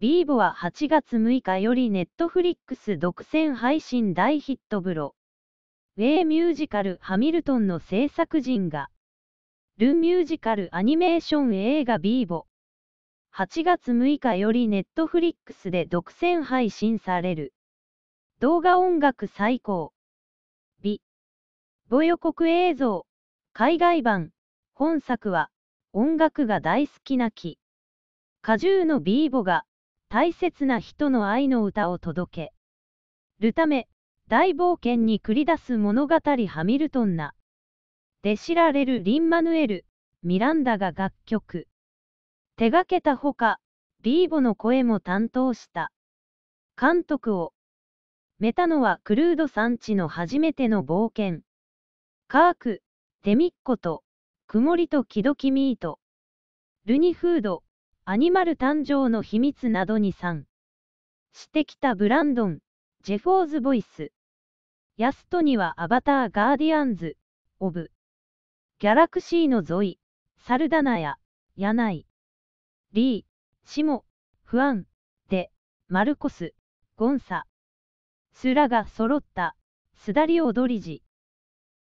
ビーボは8月6日よりネットフリックス独占配信大ヒットブロ。ウェイミュージカルハミルトンの制作陣が、ルミュージカルアニメーション映画ビーボ。8月6日よりネットフリックスで独占配信される。動画音楽最高。ビ。ボ予告映像。海外版。本作は、音楽が大好きな木。果汁のビーボが、大切な人の愛の歌を届けるため大冒険に繰り出す物語ハミルトンなで知られるリン・マヌエル・ミランダが楽曲手がけたほかビーボの声も担当した監督をメタノはクルード産地の初めての冒険カーク・テミッコと曇りとキドキミートルニフードアニマル誕生の秘密などに参してきたブランドン、ジェフォーズ・ボイス。ヤストにはアバター・ガーディアンズ、オブ、ギャラクシーのゾイ、サルダナヤ・ヤナイ、リー、シモ、フアン、デ、マルコス、ゴンサ、スラが揃った、スダリオ・ドリジ・